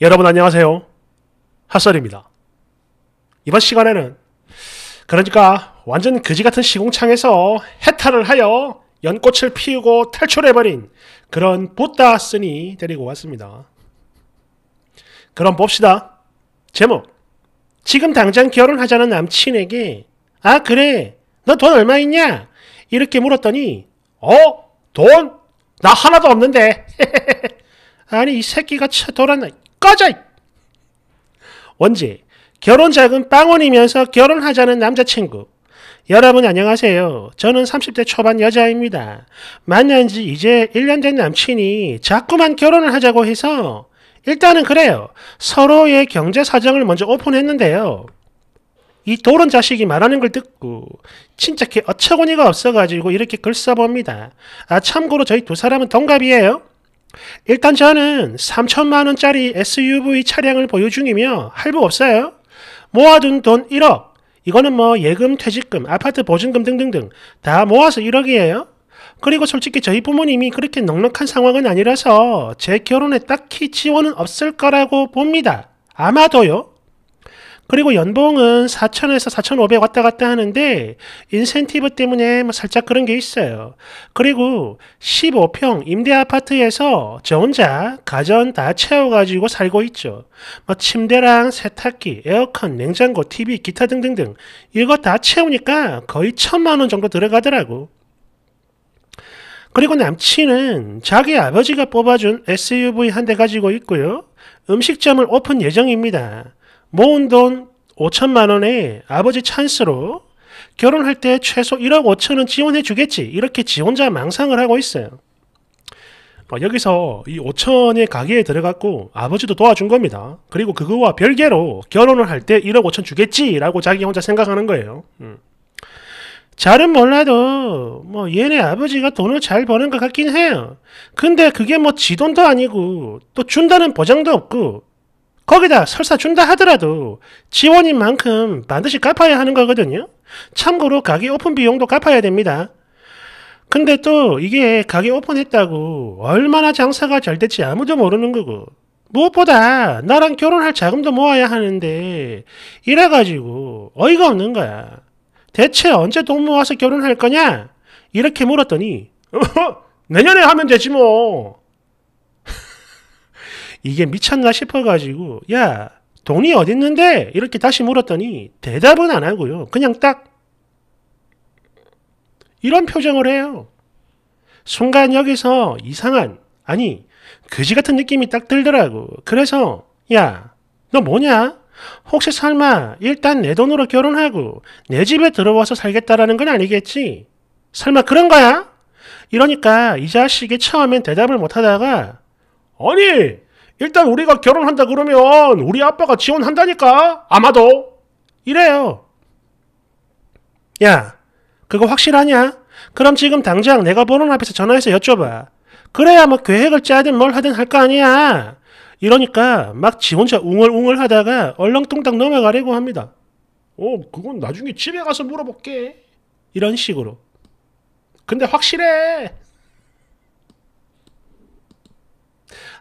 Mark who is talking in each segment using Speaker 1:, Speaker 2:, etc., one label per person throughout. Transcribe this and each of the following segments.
Speaker 1: 여러분 안녕하세요. 핫설입니다. 이번 시간에는 그러니까 완전 그지같은 시공창에서 해탈을 하여 연꽃을 피우고 탈출해버린 그런 보따 쓰니 데리고 왔습니다. 그럼 봅시다. 제목 지금 당장 결혼하자는 남친에게 아 그래 너 돈 얼마 있냐? 이렇게 물었더니 어? 돈? 나 하나도 없는데 아니 이 새끼가 돌았나 꺼져! 원지, 결혼 자금 빵원이면서 결혼하자는 남자친구. 여러분 안녕하세요. 저는 30대 초반 여자입니다. 만난 지 이제 1년 된 남친이 자꾸만 결혼을 하자고 해서 일단은 그래요. 서로의 경제 사정을 먼저 오픈했는데요. 이 도른 자식이 말하는 걸 듣고 진짜 개 어처구니가 없어가지고 이렇게 글 써봅니다. 아 참고로 저희 두 사람은 동갑이에요. 일단 저는 3천만 원짜리 SUV 차량을 보유 중이며 할부 없어요. 모아둔 돈 1억. 이거는 뭐 예금, 퇴직금, 아파트 보증금 등등등 다 모아서 1억이에요. 그리고 솔직히 저희 부모님이 그렇게 넉넉한 상황은 아니라서 제 결혼에 딱히 지원은 없을 거라고 봅니다. 아마도요. 그리고 연봉은 4천에서 0 0 4,500 왔다 갔다 하는데 인센티브 때문에 뭐 살짝 그런 게 있어요. 그리고 15평 임대 아파트에서 저 혼자 가전 다 채워가지고 살고 있죠. 뭐 침대랑 세탁기, 에어컨, 냉장고, TV, 기타 등등등 이거 다 채우니까 거의 천만 원 정도 들어가더라고. 그리고 남친은 자기 아버지가 뽑아준 SUV 한 대 가지고 있고요. 음식점을 오픈 예정입니다. 모은 돈 5천만 원에 아버지 찬스로 결혼할 때 최소 1억 5천은 지원해 주겠지. 이렇게 지 혼자 망상을 하고 있어요. 어, 여기서 이 5천의 가게에 들어갔고 아버지도 도와준 겁니다. 그리고 그거와 별개로 결혼을 할 때 1억 5천 주겠지라고 자기 혼자 생각하는 거예요. 음. 잘은 몰라도 뭐 얘네 아버지가 돈을 잘 버는 것 같긴 해요. 근데 그게 뭐 지 돈도 아니고 또 준다는 보장도 없고 거기다 설사 준다 하더라도 지원인 만큼 반드시 갚아야 하는 거거든요. 참고로 가게 오픈 비용도 갚아야 됩니다. 근데 또 이게 가게 오픈했다고 얼마나 장사가 잘 될지 아무도 모르는 거고 무엇보다 나랑 결혼할 자금도 모아야 하는데 이래가지고 어이가 없는 거야. 대체 언제 돈 모아서 결혼할 거냐? 이렇게 물었더니 내년에 하면 되지 뭐. 이게 미쳤나 싶어가지고 야 돈이 어딨는데? 이렇게 다시 물었더니 대답은 안 하고요. 그냥 딱 이런 표정을 해요. 순간 여기서 이상한 아니 그지 같은 느낌이 딱 들더라고. 그래서 야 너 뭐냐? 혹시 설마 일단 내 돈으로 결혼하고 내 집에 들어와서 살겠다라는 건 아니겠지? 설마 그런 거야? 이러니까 이 자식이 처음엔 대답을 못하다가 아니 일단 우리가 결혼한다 그러면 우리 아빠가 지원한다니까? 아마도. 이래요. 야, 그거 확실하냐? 그럼 지금 당장 내가 보는 앞에서 전화해서 여쭤봐. 그래야 뭐 계획을 짜든 뭘 하든 할 거 아니야. 이러니까 막지원자 웅얼웅얼 하다가 얼렁뚱땅 넘어가려고 합니다. 어, 그건 나중에 집에 가서 물어볼게. 이런 식으로. 근데 확실해.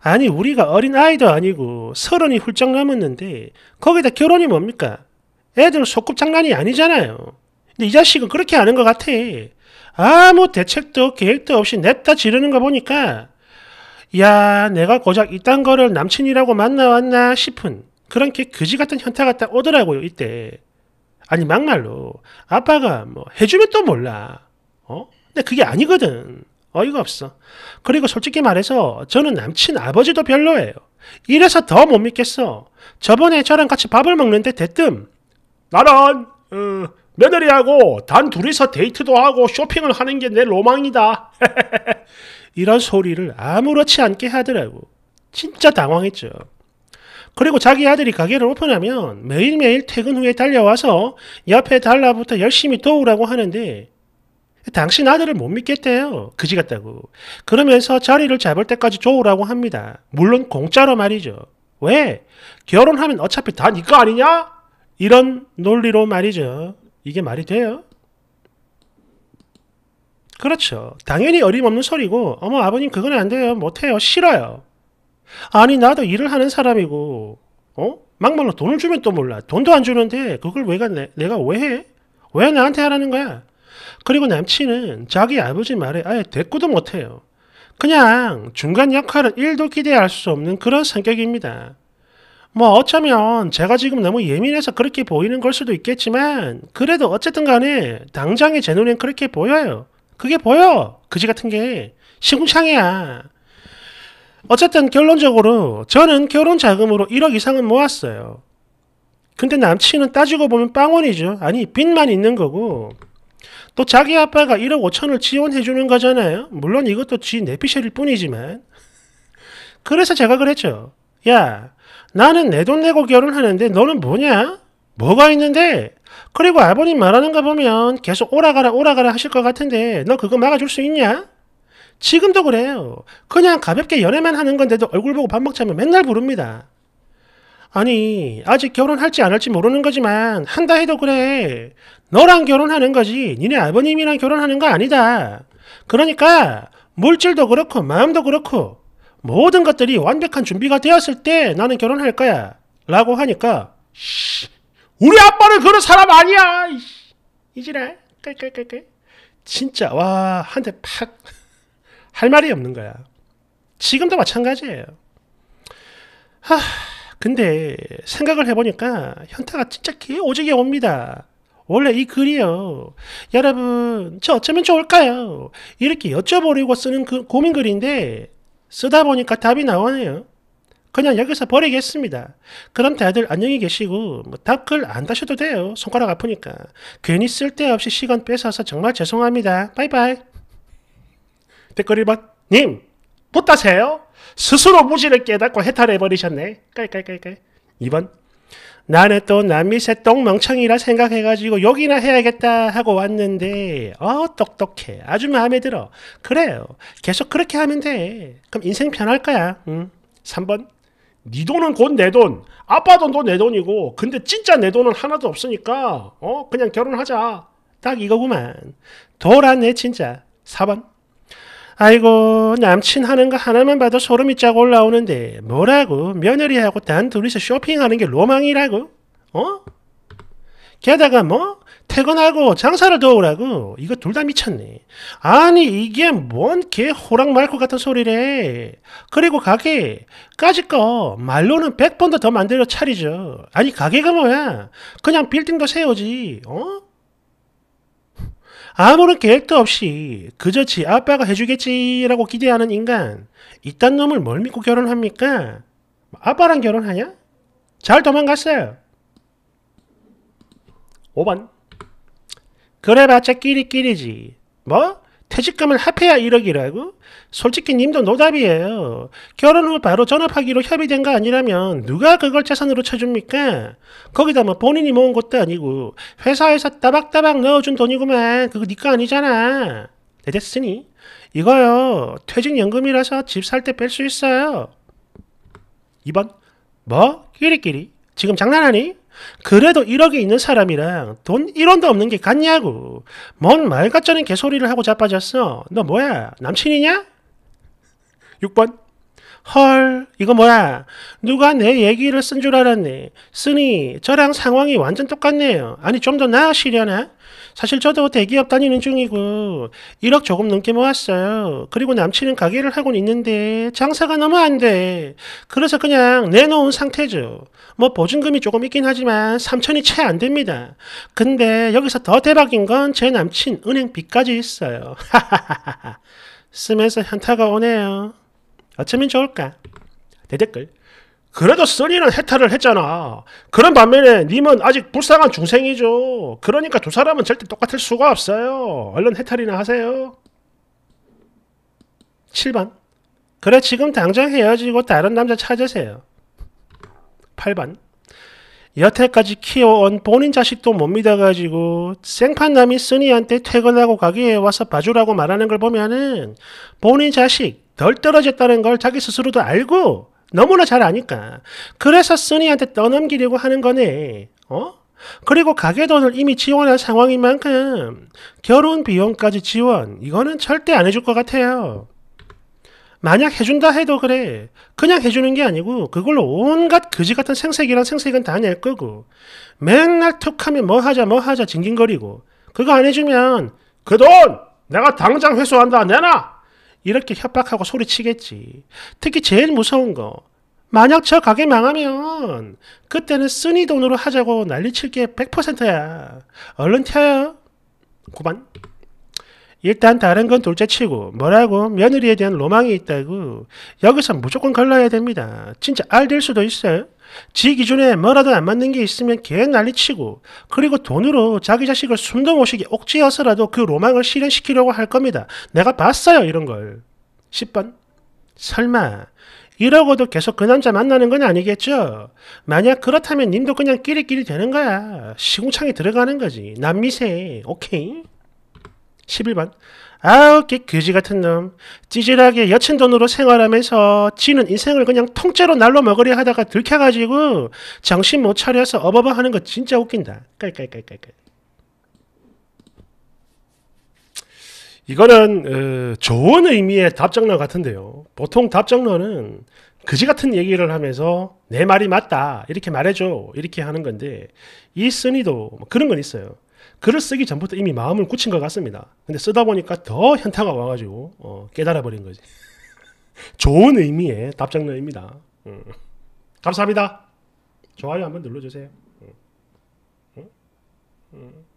Speaker 1: 아니 우리가 어린 아이도 아니고 서른이 훌쩍 남았는데 거기다 결혼이 뭡니까? 애들 소꿉 장난이 아니잖아요. 근데 이 자식은 그렇게 아는 것 같아. 아무 대책도 계획도 없이 냅다 지르는 거 보니까 야 내가 고작 이딴 거를 남친이라고 만나왔나 싶은 그런 게 그지 같은 현타 같다 오더라고요 이때. 아니 막말로 아빠가 뭐 해주면 또 몰라. 어? 근데 그게 아니거든. 어이가 없어. 그리고 솔직히 말해서 저는 남친 아버지도 별로예요. 이래서 더 못 믿겠어. 저번에 저랑 같이 밥을 먹는데 대뜸 나는 음, 어, 며느리하고 단 둘이서 데이트도 하고 쇼핑을 하는 게 내 로망이다. 이런 소리를 아무렇지 않게 하더라고. 진짜 당황했죠. 그리고 자기 아들이 가게를 오픈하면 매일매일 퇴근 후에 달려와서 옆에 달라붙어 열심히 도우라고 하는데 당신 아들을 못 믿겠대요. 그지 같다고. 그러면서 자리를 잡을 때까지 좋으라고 합니다. 물론 공짜로 말이죠. 왜? 결혼하면 어차피 다네거 아니냐? 이런 논리로 말이죠. 이게 말이 돼요? 그렇죠. 당연히 어림없는 소리고 어머 아버님 그건 안 돼요. 못해요. 싫어요. 아니 나도 일을 하는 사람이고 어? 막말로 돈을 주면 또 몰라. 돈도 안 주는데 그걸 왜 가, 내, 내가 왜 해? 왜 나한테 하라는 거야? 그리고 남친은 자기 아버지 말에 아예 대꾸도 못해요. 그냥 중간 역할을 1도 기대할 수 없는 그런 성격입니다. 뭐 어쩌면 제가 지금 너무 예민해서 그렇게 보이는 걸 수도 있겠지만 그래도 어쨌든 간에 당장의 제 눈엔 그렇게 보여요. 그게 보여. 그지 같은 게 시궁창이야. 어쨌든 결론적으로 저는 결혼 자금으로 1억 이상은 모았어요. 근데 남친은 따지고 보면 빵원이죠. 아니 빚만 있는 거고 또 자기 아빠가 1억 5천을 지원해 주는 거잖아요. 물론 이것도 지 내피셜일 뿐이지만. 그래서 제가 그랬죠. 야, 나는 내 돈 내고 결혼하는데 너는 뭐냐? 뭐가 있는데? 그리고 아버님 말하는 거 보면 계속 오라가라 오라가라 하실 것 같은데 너 그거 막아줄 수 있냐? 지금도 그래요. 그냥 가볍게 연애만 하는 건데도 얼굴 보고 밥 먹자면 맨날 부릅니다. 아니, 아직 결혼할지 안 할지 모르는 거지만 한다 해도 그래. 너랑 결혼하는 거지 니네 아버님이랑 결혼하는 거 아니다. 그러니까 물질도 그렇고 마음도 그렇고 모든 것들이 완벽한 준비가 되었을 때 나는 결혼할 거야. 라고 하니까 우리 아빠는 그런 사람 아니야. 이지랄 깔깔깔깔 진짜 와한 대팍할 말이 없는 거야. 지금도 마찬가지예요. 하, 근데 생각을 해보니까 현타가 진짜 개오지게 옵니다. 원래 이 글이요. 여러분, 저 어쩌면 좋을까요? 이렇게 여쭤보려고 쓰는 그 고민 글인데 쓰다 보니까 답이 나오네요. 그냥 여기서 버리겠습니다. 그럼 다들 안녕히 계시고 뭐 답글 안 다셔도 돼요. 손가락 아프니까. 괜히 쓸데없이 시간 뺏어서 정말 죄송합니다. 바이바이. 댓글 1번 님! 못 따세요? 스스로 무지를 깨닫고 해탈해버리셨네. 깔깔깔깔. 2번 나는 또 남미새 똥멍청이라 생각해가지고 욕이나 해야겠다 하고 왔는데 어 똑똑해 아주 마음에 들어 그래요 계속 그렇게 하면 돼 그럼 인생 편할 거야 응? 3번 네 돈은 곧 내 돈 아빠 돈도 내 돈이고 근데 진짜 내 돈은 하나도 없으니까 어 그냥 결혼하자 딱 이거구만 도란네 진짜 4번 아이고 남친 하는 거 하나만 봐도 소름이 쫙 올라오는데 뭐라고 며느리하고 단둘이서 쇼핑하는 게 로망이라고? 어? 게다가 뭐 퇴근하고 장사를 도우라고 이거 둘 다 미쳤네 아니 이게 뭔 개 호랑말코 같은 소리래 그리고 가게 까짓거 말로는 100번도 더 만들어 차리죠 아니 가게가 뭐야 그냥 빌딩도 세우지 어? 아무런 계획도 없이 그저 지 아빠가 해주겠지라고 기대하는 인간 이딴 놈을 뭘 믿고 결혼합니까? 아빠랑 결혼하냐? 잘 도망갔어요. 5번 그래봤자 끼리끼리지 뭐? 퇴직금을 합해야 1억이라고? 솔직히 님도 노답이에요. 결혼 후 바로 전업하기로 협의된 거 아니라면 누가 그걸 재산으로 쳐줍니까? 거기다 뭐 본인이 모은 것도 아니고 회사에서 따박따박 넣어준 돈이구만. 그거 니거 네 아니잖아. 네, 됐으니 이거요. 퇴직연금이라서 집 살 때 뺄 수 있어요. 2번 뭐? 끼리끼리? 지금 장난하니? 그래도 1억이 있는 사람이랑 돈 1원도 없는 게 같냐고. 뭔 말 같자는 개소리를 하고 자빠졌어. 너 뭐야? 남친이냐? 6번. 헐, 이거 뭐야? 누가 내 얘기를 쓴 줄 알았네. 쓰니 저랑 상황이 완전 똑같네요. 아니 좀더나으시려나 사실 저도 대기업 다니는 중이고 1억 조금 넘게 모았어요. 그리고 남친은 가게를 하고 있는데 장사가 너무 안 돼. 그래서 그냥 내놓은 상태죠. 뭐 보증금이 조금 있긴 하지만 3천이 채 안 됩니다. 근데 여기서 더 대박인 건 제 남친 은행 빚까지 있어요. 쓰면서 현타가 오네요. 어쩌면 좋을까? 대댓글. 그래도 쓰리는 해탈을 했잖아. 그런 반면에 님은 아직 불쌍한 중생이죠. 그러니까 두 사람은 절대 똑같을 수가 없어요. 얼른 해탈이나 하세요. 7번 그래 지금 당장 헤어지고 다른 남자 찾으세요. 8번 여태까지 키워온 본인 자식도 못 믿어가지고 생판 남이 쓰니한테 퇴근하고 가게에 와서 봐주라고 말하는 걸 보면은 본인 자식 덜 떨어졌다는 걸 자기 스스로도 알고 너무나 잘 아니까. 그래서 쓰니한테 떠넘기려고 하는 거네. 어? 그리고 가게돈을 이미 지원한 상황인 만큼 결혼 비용까지 지원 이거는 절대 안 해줄 것 같아요. 만약 해준다 해도 그래. 그냥 해주는 게 아니고 그걸로 온갖 그지 같은 생색이란 생색은 다 낼 거고 맨날 툭하면 뭐 하자 뭐 하자 징징거리고 그거 안 해주면 그 돈 내가 당장 회수한다 내놔 이렇게 협박하고 소리치겠지. 특히 제일 무서운 거. 만약 저 가게 망하면 그때는 쓰니 돈으로 하자고 난리칠 게 100%야. 얼른 태워요 9번. 일단 다른 건 둘째치고 뭐라고 며느리에 대한 로망이 있다고 여기서 무조건 걸러야 됩니다. 진짜 알 될 수도 있어요. 지 기준에 뭐라도 안 맞는 게 있으면 개 난리치고 그리고 돈으로 자기 자식을 숨도 못 쉬게 억지여서라도 그 로망을 실현시키려고 할 겁니다. 내가 봤어요 이런 걸. 10번 설마 이러고도 계속 그 남자 만나는 건 아니겠죠? 만약 그렇다면 님도 그냥 끼리끼리 되는 거야. 시궁창에 들어가는 거지. 남미세 오케이? 11번 아우 개 그지 같은 놈 찌질하게 여친 돈으로 생활하면서 지는 인생을 그냥 통째로 날로 먹으려 하다가 들켜가지고 정신 못 차려서 어버버 하는 거 진짜 웃긴다 깔깔깔깔깔 이거는 어, 좋은 의미의 답장론 같은데요 보통 답장론은 그지 같은 얘기를 하면서 내 말이 맞다 이렇게 말해줘 이렇게 하는 건데 이 쓴이도 뭐 그런 건 있어요 글을 쓰기 전부터 이미 마음을 굳힌 것 같습니다. 근데 쓰다 보니까 더 현타가 와가지고 어, 깨달아버린 거지. 좋은 의미의 답장러입니다. 음. 감사합니다. 좋아요 한번 눌러주세요. 음. 음. 음.